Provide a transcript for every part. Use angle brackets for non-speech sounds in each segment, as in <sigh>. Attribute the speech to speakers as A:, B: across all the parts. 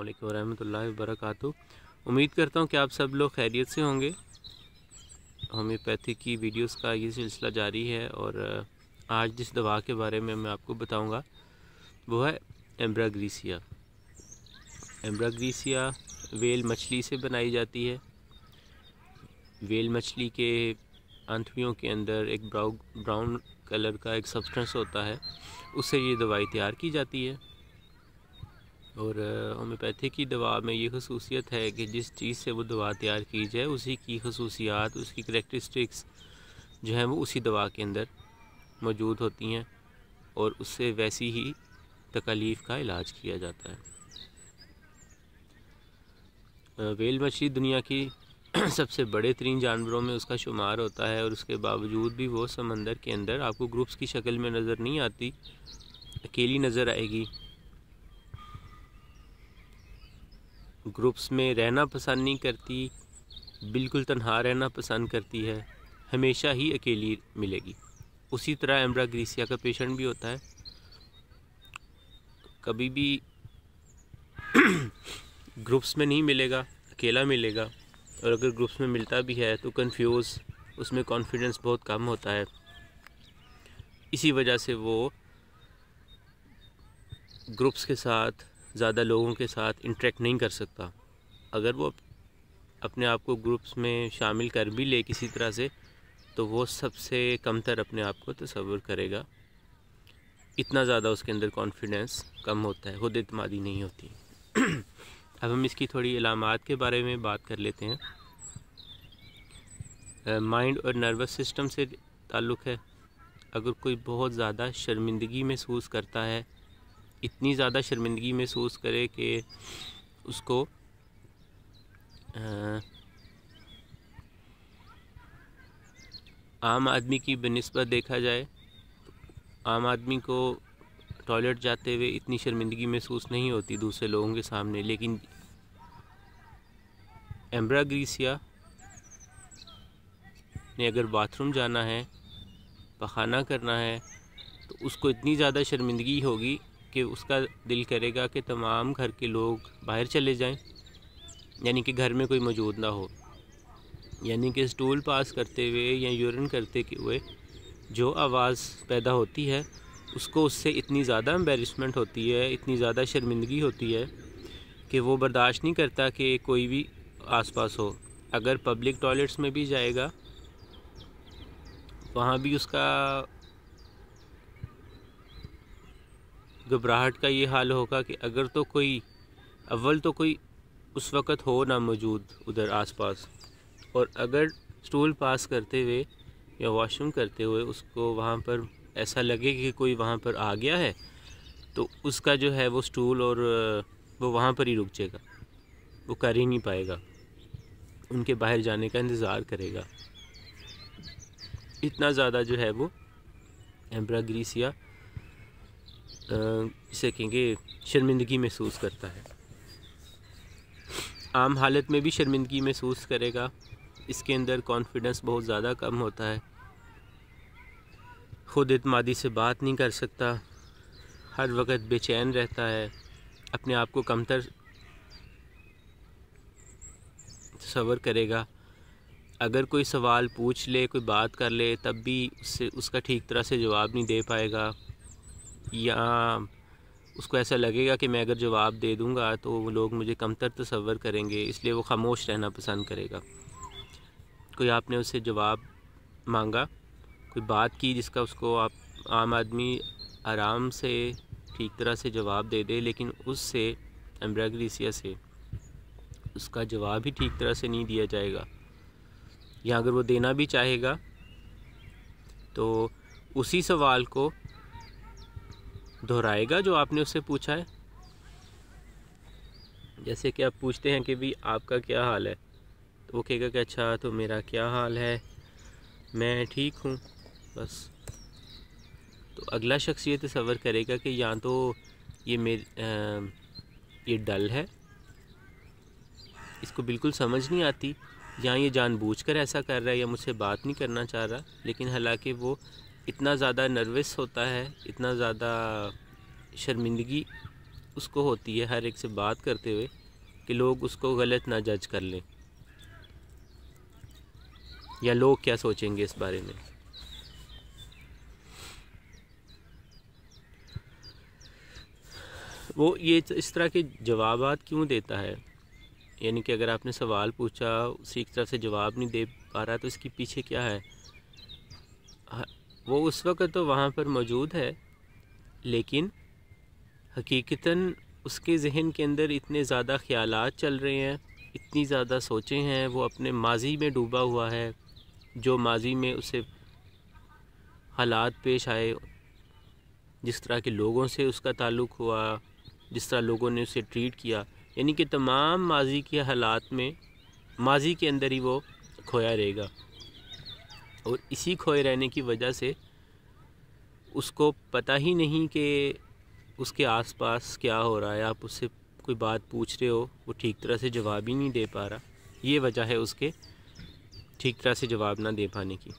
A: अल्लाम वरहमल वरक उम्मीद करता हूँ कि आप सब लोग खैरियत से होंगे होम्योपैथी की वीडियोस का ये सिलसिला जारी है और आज जिस दवा के बारे में मैं आपको बताऊंगा वो है एम्ब्राग्रीसिया एम्ब्राग्रीसिया वेल मछली से बनाई जाती है वेल मछली के आंथवियों के अंदर एक ब्राउन ब्राउन कलर का एक सब्सटेंस होता है उससे ये दवाई तैयार की जाती है और होम्योपैथी की दवा में ये खसूसियत है कि जिस चीज़ से वो दवा तैयार की जाए उसी की खसूसियात उसकी करेक्टरिस्टिक्स जो हैं वो उसी दवा के अंदर मौजूद होती हैं और उससे वैसी ही तकलीफ़ का इलाज किया जाता है वेल मछली दुनिया की <clears throat> सबसे बड़े तरीन जानवरों में उसका शुमार होता है और उसके बावजूद भी वो समंदर के अंदर आपको ग्रुप्स की शक्ल में नज़र नहीं आती अकेली नज़र आएगी ग्रुप्स में रहना पसंद नहीं करती बिल्कुल तनहा रहना पसंद करती है हमेशा ही अकेली मिलेगी उसी तरह एम्ब्रा ग्रीसिया का पेशेंट भी होता है कभी भी <clears throat> ग्रुप्स में नहीं मिलेगा अकेला मिलेगा और अगर ग्रुप्स में मिलता भी है तो कंफ्यूज उसमें कॉन्फिडेंस बहुत कम होता है इसी वजह से वो ग्रुप्स के साथ ज़्यादा लोगों के साथ इंटरेक्ट नहीं कर सकता अगर वो अपने आप को ग्रुप्स में शामिल कर भी ले किसी तरह से तो वो सबसे कमतर अपने आप को तस्वर करेगा इतना ज़्यादा उसके अंदर कॉन्फिडेंस कम होता है खुद अतमादी नहीं होती <clears throat> अब हम इसकी थोड़ी इलामत के बारे में बात कर लेते हैं माइंड और नर्वस सिस्टम से ताल्लुक़ है अगर कोई बहुत ज़्यादा शर्मिंदगी महसूस करता है इतनी ज़्यादा शर्मिंदगी महसूस करे कि उसको आ, आम आदमी की बनस्बत देखा जाए आम आदमी को टॉयलेट जाते हुए इतनी शर्मिंदगी महसूस नहीं होती दूसरे लोगों के सामने लेकिन एम्ब्रा ग्रीसिया ने अगर बाथरूम जाना है पखाना करना है तो उसको इतनी ज़्यादा शर्मिंदगी होगी कि उसका दिल करेगा कि तमाम घर के लोग बाहर चले जाएं यानी कि घर में कोई मौजूद ना हो यानी कि स्टूल पास करते हुए या यूरिन करते हुए जो आवाज़ पैदा होती है उसको उससे इतनी ज़्यादा एम्बेरसमेंट होती है इतनी ज़्यादा शर्मिंदगी होती है कि वो बर्दाश्त नहीं करता कि कोई भी आसपास हो अगर पब्लिक टॉयलेट्स में भी जाएगा वहाँ भी उसका घबराहट का ये हाल होगा कि अगर तो कोई अव्वल तो कोई उस वक़्त हो ना मौजूद उधर आसपास और अगर स्टूल पास करते हुए या वॉशरूम करते हुए उसको वहाँ पर ऐसा लगे कि कोई वहाँ पर आ गया है तो उसका जो है वो स्टूल और वो वहाँ पर ही रुक जाएगा वो कर ही नहीं पाएगा उनके बाहर जाने का इंतज़ार करेगा इतना ज़्यादा जो है वो एम्ब्रा ग्रीसिया इसे कहेंगे शर्मिंदगी महसूस करता है आम हालत में भी शर्मिंदगी महसूस करेगा इसके अंदर कॉन्फिडेंस बहुत ज़्यादा कम होता है ख़ुद इतमादी से बात नहीं कर सकता हर वक्त बेचैन रहता है अपने आप को कमतर तस्वर करेगा अगर कोई सवाल पूछ ले कोई बात कर ले तब भी उससे उसका ठीक तरह से जवाब नहीं दे पाएगा या उसको ऐसा लगेगा कि मैं अगर जवाब दे दूँगा तो वो लोग मुझे कमतर तस्वर करेंगे इसलिए वो खामोश रहना पसंद करेगा कोई आपने उससे जवाब मांगा कोई बात की जिसका उसको आप आम आदमी आराम से ठीक तरह से जवाब दे दे लेकिन उससे एम्ब्राग्रीसिया से उसका जवाब ही ठीक तरह से नहीं दिया जाएगा या अगर वो देना भी चाहेगा तो उसी सवाल को दोहराएगा जो आपने उससे पूछा है जैसे कि आप पूछते हैं कि भी आपका क्या हाल है तो वो कहेगा कि अच्छा तो मेरा क्या हाल है मैं ठीक हूँ बस तो अगला शख्स ये तस्वर करेगा कि या तो ये मेरे ये डल है इसको बिल्कुल समझ नहीं आती या ये जानबूझकर ऐसा कर रहा है या मुझसे बात नहीं करना चाह रहा लेकिन हालांकि वो इतना ज़्यादा नर्वस होता है इतना ज़्यादा शर्मिंदगी उसको होती है हर एक से बात करते हुए कि लोग उसको गलत ना जज कर लें या लोग क्या सोचेंगे इस बारे में वो ये इस तरह के जवाब क्यों देता है यानी कि अगर आपने सवाल पूछा उसी एक तरह से जवाब नहीं दे पा रहा तो इसके पीछे क्या है वो उस वक़्त तो वहाँ पर मौजूद है लेकिन हकीकता उसके जहन के अंदर इतने ज़्यादा ख्याल चल रहे हैं इतनी ज़्यादा सोचे हैं वो अपने माजी में डूबा हुआ है जो माजी में उसे हालात पेश आए जिस तरह के लोगों से उसका ताल्लुक़ हुआ जिस तरह लोगों ने उसे ट्रीट किया यानी कि तमाम माजी के हालात में माजी के अंदर ही वो खोया रहेगा और इसी खोए रहने की वजह से उसको पता ही नहीं कि उसके आसपास क्या हो रहा है आप उससे कोई बात पूछ रहे हो वो ठीक तरह से जवाब ही नहीं दे पा रहा ये वजह है उसके ठीक तरह से जवाब ना दे पाने की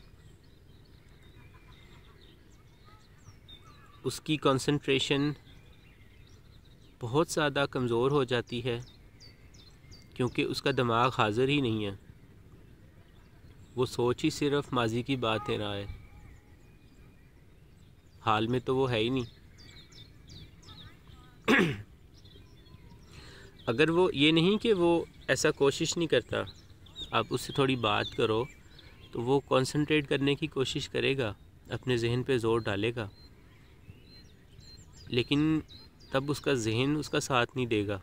A: उसकी कंसंट्रेशन बहुत ज़्यादा कमज़ोर हो जाती है क्योंकि उसका दिमाग हाज़िर ही नहीं है वो सोच ही सिर्फ माजी की बातें रहा है हाल में तो वो है ही नहीं <clears throat> अगर वो ये नहीं कि वो ऐसा कोशिश नहीं करता आप उससे थोड़ी बात करो तो वो कंसंट्रेट करने की कोशिश करेगा अपने जहन पे ज़ोर डालेगा लेकिन तब उसका जहन उसका साथ नहीं देगा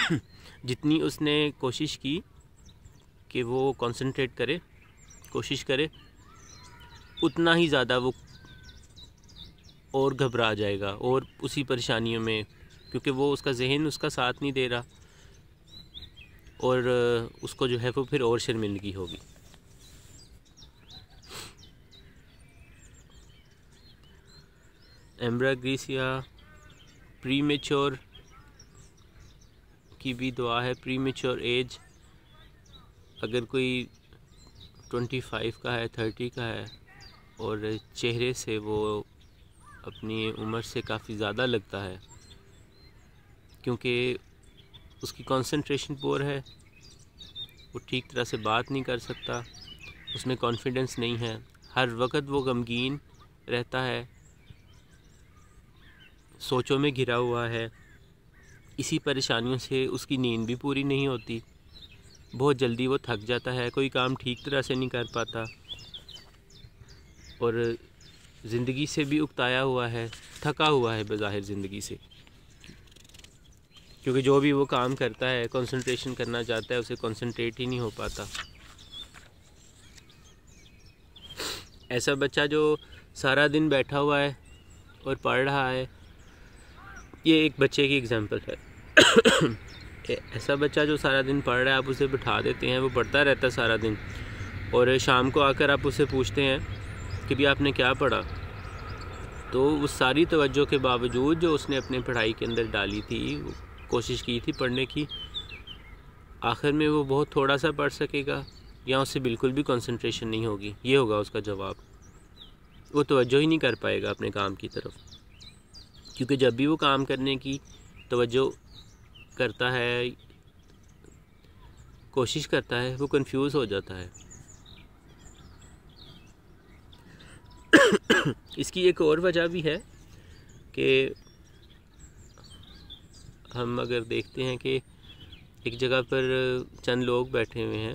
A: <clears throat> जितनी उसने कोशिश की कि वो कंसंट्रेट करे कोशिश करे उतना ही ज़्यादा वो और घबरा जाएगा और उसी परेशानियों में क्योंकि वो उसका जहन उसका साथ नहीं दे रहा और उसको जो है वो फिर और शर्मिंदगी होगी एम्ब्राग्रीस या प्री की भी दुआ है प्री मेच्योर एज अगर कोई ट्वेंटी फाइव का है थर्टी का है और चेहरे से वो अपनी उम्र से काफ़ी ज़्यादा लगता है क्योंकि उसकी कंसंट्रेशन पोर है वो ठीक तरह से बात नहीं कर सकता उसमें कॉन्फिडेंस नहीं है हर वक्त वो गमगीन रहता है सोचों में घिरा हुआ है इसी परेशानियों से उसकी नींद भी पूरी नहीं होती बहुत जल्दी वो थक जाता है कोई काम ठीक तरह से नहीं कर पाता और ज़िंदगी से भी उकताया हुआ है थका हुआ है बज़ाहिर ज़िंदगी से क्योंकि जो भी वो काम करता है कंसंट्रेशन करना चाहता है उसे कंसंट्रेट ही नहीं हो पाता ऐसा बच्चा जो सारा दिन बैठा हुआ है और पढ़ रहा है ये एक बच्चे की एग्जांपल है ऐसा बच्चा जो सारा दिन पढ़ रहा है आप उसे बिठा देते हैं वो पढ़ता रहता है सारा दिन और शाम को आकर आप उसे पूछते हैं कि भी आपने क्या पढ़ा तो उस सारी तवज्जो के बावजूद जो उसने अपने पढ़ाई के अंदर डाली थी कोशिश की थी पढ़ने की आखिर में वो बहुत थोड़ा सा पढ़ सकेगा या उससे बिल्कुल भी कंसंट्रेशन नहीं होगी ये होगा उसका जवाब वो तवज्जो ही नहीं कर पाएगा अपने काम की तरफ क्योंकि जब भी वो काम करने की तवज्जो करता है कोशिश करता है वो कंफ्यूज हो जाता है <coughs> इसकी एक और वजह भी है कि हम अगर देखते हैं कि एक जगह पर चंद लोग बैठे हुए हैं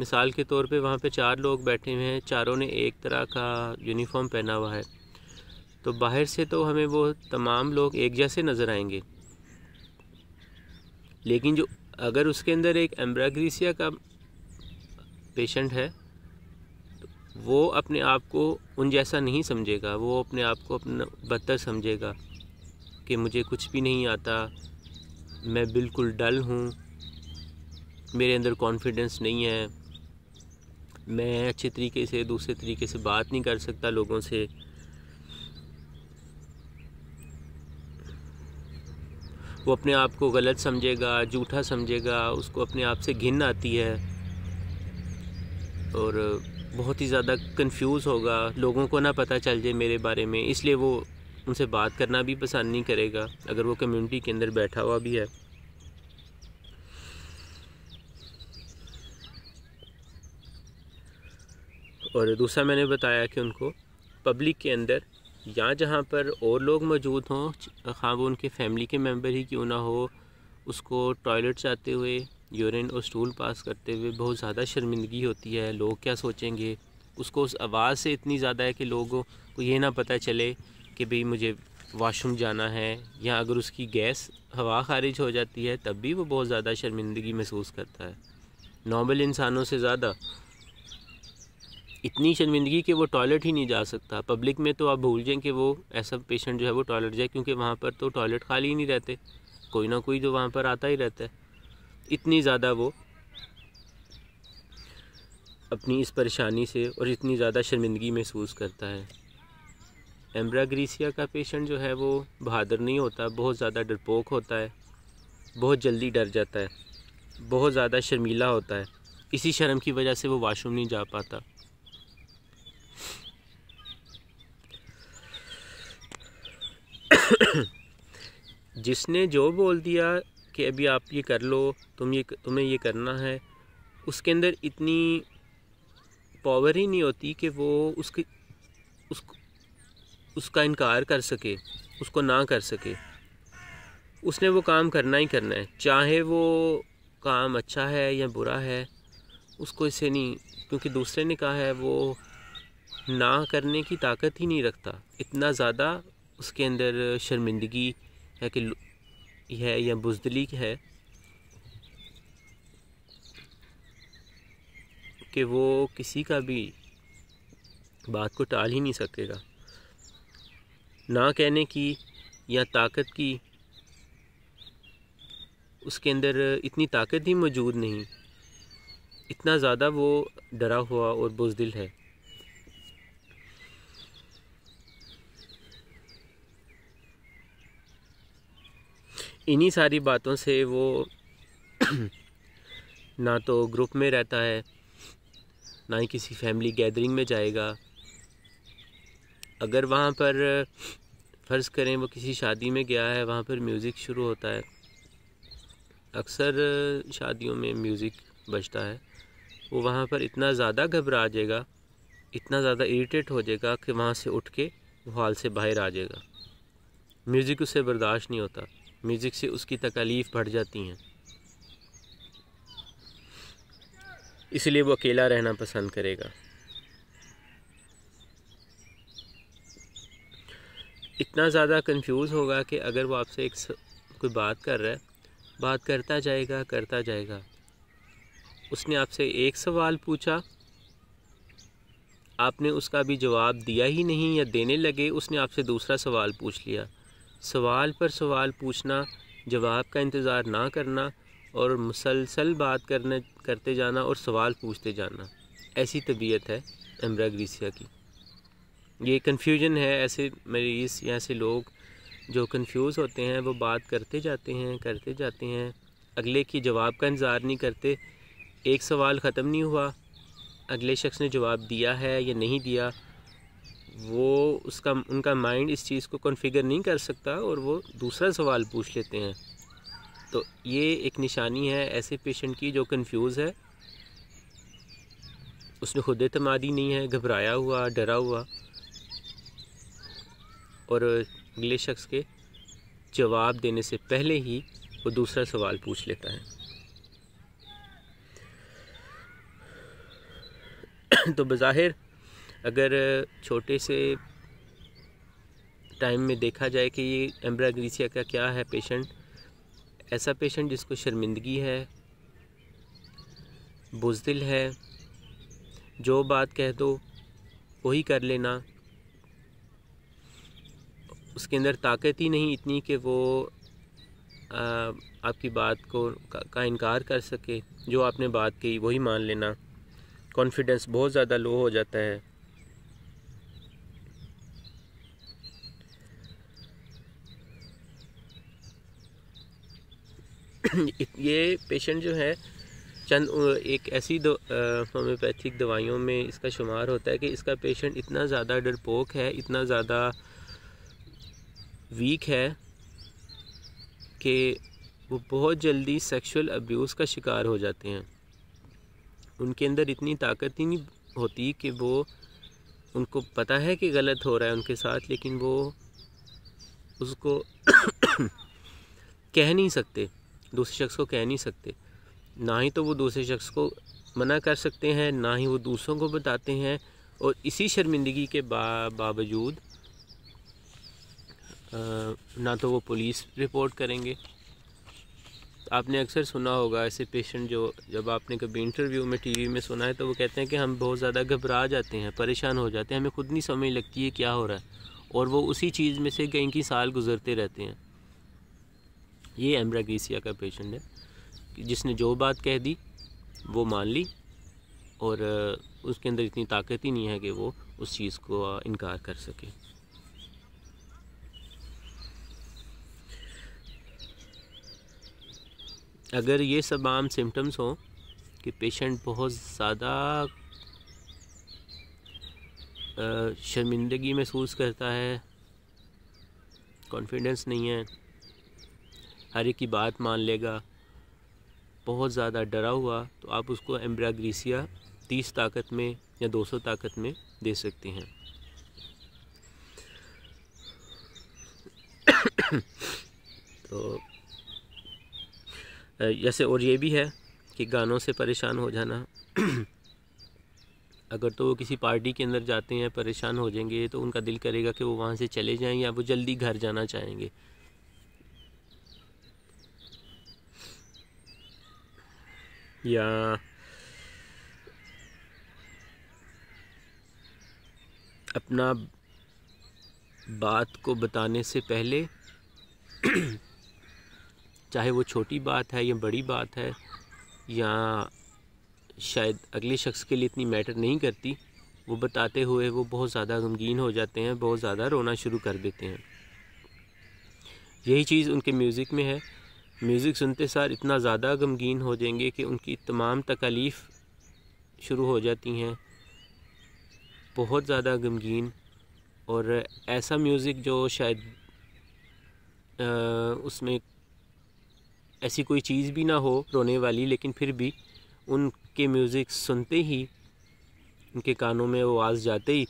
A: मिसाल के तौर पे वहाँ पे चार लोग बैठे हुए हैं चारों ने एक तरह का यूनिफॉर्म पहना हुआ है तो बाहर से तो हमें वो तमाम लोग एक जैसे नज़र आएंगे लेकिन जो अगर उसके अंदर एक एम्ब्राग्रीसिया का पेशेंट है तो वो अपने आप को उन जैसा नहीं समझेगा वो अपने आप को अपना बदतर समझेगा कि मुझे कुछ भी नहीं आता मैं बिल्कुल डल हूँ मेरे अंदर कॉन्फिडेंस नहीं है मैं अच्छे तरीके से दूसरे तरीके से बात नहीं कर सकता लोगों से वो अपने आप को गलत समझेगा झूठा समझेगा उसको अपने आप से घिन आती है और बहुत ही ज़्यादा कंफ्यूज होगा लोगों को ना पता चल जाए मेरे बारे में इसलिए वो उनसे बात करना भी पसंद नहीं करेगा अगर वो कम्युनिटी के अंदर बैठा हुआ भी है और दूसरा मैंने बताया कि उनको पब्लिक के अंदर या जहाँ पर और लोग मौजूद हों खा वो उनके फैमिली के मेंबर ही क्यों ना हो उसको टॉयलेट जाते हुए यूरिन और स्टूल पास करते हुए बहुत ज़्यादा शर्मिंदगी होती है लोग क्या सोचेंगे उसको उस आवाज़ से इतनी ज़्यादा है कि लोगों को ये ना पता चले कि भाई मुझे वाशरूम जाना है या अगर उसकी गैस हवा खारिज हो जाती है तब भी वो बहुत ज़्यादा शर्मिंदगी महसूस करता है नॉर्मल इंसानों से ज़्यादा इतनी शर्मिंदगी कि वो टॉयलेट ही नहीं जा सकता पब्लिक में तो आप भूल जाएं कि वो ऐसा पेशेंट जो है वो टॉयलेट जाए क्योंकि वहाँ पर तो टॉयलेट खाली ही नहीं रहते कोई ना कोई तो वहाँ पर आता ही रहता है इतनी ज़्यादा वो अपनी इस परेशानी से और इतनी ज़्यादा शर्मिंदगी महसूस करता है एम्ब्राग्रीसिया का पेशेंट जो है वो बहादुर नहीं होता बहुत ज़्यादा डरपोक होता है बहुत जल्दी डर जाता है बहुत ज़्यादा शर्मीला होता है इसी शर्म की वजह से वो वाशरूम नहीं जा पाता <coughs> जिसने जो बोल दिया कि अभी आप ये कर लो तुम ये तुम्हें ये करना है उसके अंदर इतनी पावर ही नहीं होती कि वो उसकी उस उसका इनकार कर सके उसको ना कर सके उसने वो काम करना ही करना है चाहे वो काम अच्छा है या बुरा है उसको इसे नहीं क्योंकि दूसरे ने कहा है वो ना करने की ताकत ही नहीं रखता इतना ज़्यादा उसके अंदर शर्मिंदगी है कि है या बुजदली है कि वो किसी का भी बात को टाल ही नहीं सकेगा ना कहने की या ताकत की उसके अंदर इतनी ताकत ही मौजूद नहीं इतना ज़्यादा वो डरा हुआ और बुजदिल है इन्हीं सारी बातों से वो <clears throat> ना तो ग्रुप में रहता है ना ही किसी फैमिली गैदरिंग में जाएगा अगर वहाँ पर फ़र्ज़ करें वो किसी शादी में गया है वहाँ पर म्यूज़िक शुरू होता है अक्सर शादियों में म्यूज़िक बजता है वो वहाँ पर इतना ज़्यादा घबरा जाएगा इतना ज़्यादा इरीटेट हो जाएगा कि वहाँ से उठ के वो हॉल से बाहर आ जाएगा म्यूज़िक उसे बर्दाश्त नहीं होता म्यूज़िक से उसकी तकलीफ़ बढ़ जाती हैं इसलिए वो अकेला रहना पसंद करेगा इतना ज़्यादा कंफ्यूज होगा कि अगर वो आपसे एक स... कोई बात कर रहा है बात करता जाएगा करता जाएगा उसने आपसे एक सवाल पूछा आपने उसका भी जवाब दिया ही नहीं या देने लगे उसने आपसे दूसरा सवाल पूछ लिया सवाल पर सवाल पूछना जवाब का इंतज़ार ना करना और मुसलसल बात करने करते जाना और सवाल पूछते जाना ऐसी तबीयत है एम्ब्रा ग्रीसिया की ये कन्फ्यूजन है ऐसे मरीज़ या ऐसे लोग जो कन्फ्यूज़ होते हैं वो बात करते जाते हैं करते जाते हैं अगले की जवाब का इंतज़ार नहीं करते एक सवाल ख़त्म नहीं हुआ अगले शख्स ने जवाब दिया है या नहीं दिया वो उसका उनका माइंड इस चीज़ को कॉन्फ़िगर नहीं कर सकता और वो दूसरा सवाल पूछ लेते हैं तो ये एक निशानी है ऐसे पेशेंट की जो कंफ्यूज है उसने खुद एतमादी नहीं है घबराया हुआ डरा हुआ और अगले शख्स के जवाब देने से पहले ही वो दूसरा सवाल पूछ लेता है <coughs> तो बज़ाहिर अगर छोटे से टाइम में देखा जाए कि ये एम्ब्राग्रीसिया का क्या है पेशेंट ऐसा पेशेंट जिसको शर्मिंदगी है बुजदिल है जो बात कह दो वही कर लेना उसके अंदर ताकत ही नहीं इतनी कि वो आ, आपकी बात को का, का इनकार कर सके जो आपने बात की वही मान लेना कॉन्फिडेंस बहुत ज़्यादा लो हो जाता है <coughs> ये पेशेंट जो है चंद एक ऐसी दो, होम्योपैथिक दवाइयों में इसका शुमार होता है कि इसका पेशेंट इतना ज़्यादा डरपोक है इतना ज़्यादा वीक है कि वो बहुत जल्दी सेक्सुअल अब्यूज़ का शिकार हो जाते हैं उनके अंदर इतनी ताकत ही नहीं होती कि वो उनको पता है कि गलत हो रहा है उनके साथ लेकिन वो उसको <coughs> कह नहीं सकते दूसरे शख्स को कह नहीं सकते ना ही तो वो दूसरे शख्स को मना कर सकते हैं ना ही वो दूसरों को बताते हैं और इसी शर्मिंदगी के बा, बावजूद ना तो वो पुलिस रिपोर्ट करेंगे आपने अक्सर सुना होगा ऐसे पेशेंट जो जब आपने कभी इंटरव्यू में टीवी में सुना है तो वो कहते हैं कि हम बहुत ज़्यादा घबरा जाते हैं परेशान हो जाते हैं हमें खुद नहीं समझ लगती है क्या हो रहा है और वो उसी चीज़ में से कहीं की साल गुजरते रहते हैं ये एम्ब्रागीसिया का पेशेंट है जिसने जो बात कह दी वो मान ली और उसके अंदर इतनी ताकत ही नहीं है कि वो उस चीज़ को इनकार कर सके अगर ये सब आम सिम्टम्स हों कि पेशेंट बहुत ज़्यादा शर्मिंदगी महसूस करता है कॉन्फिडेंस नहीं है हर एक की बात मान लेगा बहुत ज़्यादा डरा हुआ तो आप उसको एम्ब्राग्रीसिया तीस ताकत में या दो सौ ताकत में दे सकते हैं <coughs> तो जैसे और ये भी है कि गानों से परेशान हो जाना <coughs> अगर तो वो किसी पार्टी के अंदर जाते हैं परेशान हो जाएंगे तो उनका दिल करेगा कि वो वहाँ से चले जाएं या वो जल्दी घर जाना चाहेंगे या अपना बात को बताने से पहले <clears throat> चाहे वो छोटी बात है या बड़ी बात है या शायद अगले शख्स के लिए इतनी मैटर नहीं करती वो बताते हुए वो बहुत ज़्यादा गमगीन हो जाते हैं बहुत ज़्यादा रोना शुरू कर देते हैं यही चीज़ उनके म्यूज़िक में है म्यूज़िक सुनते सार इतना ज़्यादा गमगीन हो जाएंगे कि उनकी तमाम तकालीफ़ शुरू हो जाती हैं बहुत ज़्यादा गमगीन और ऐसा म्यूज़िक जो शायद आ, उसमें ऐसी कोई चीज़ भी ना हो रोने वाली लेकिन फिर भी उनके म्यूज़िक सुनते ही उनके कानों में आवाज़ जाते ही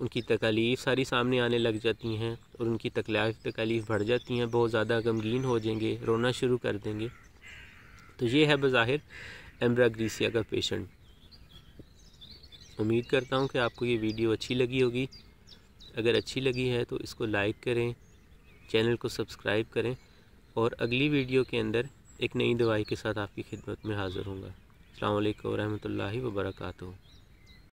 A: उनकी तकालीफ़ सारी सामने आने लग जाती हैं और उनकी तकलीफ तकालीफ़ बढ़ जाती हैं बहुत ज़्यादा गमगीन हो जाएंगे रोना शुरू कर देंगे तो ये है बज़ाहिर एम्ब्राग्रीसिया का पेशेंट उम्मीद करता हूँ कि आपको ये वीडियो अच्छी लगी होगी अगर अच्छी लगी है तो इसको लाइक करें चैनल को सब्सक्राइब करें और अगली वीडियो के अंदर एक नई दवाई के साथ आपकी खिदमत में हाज़िर होंगे अल्लाम वरहमल वर्का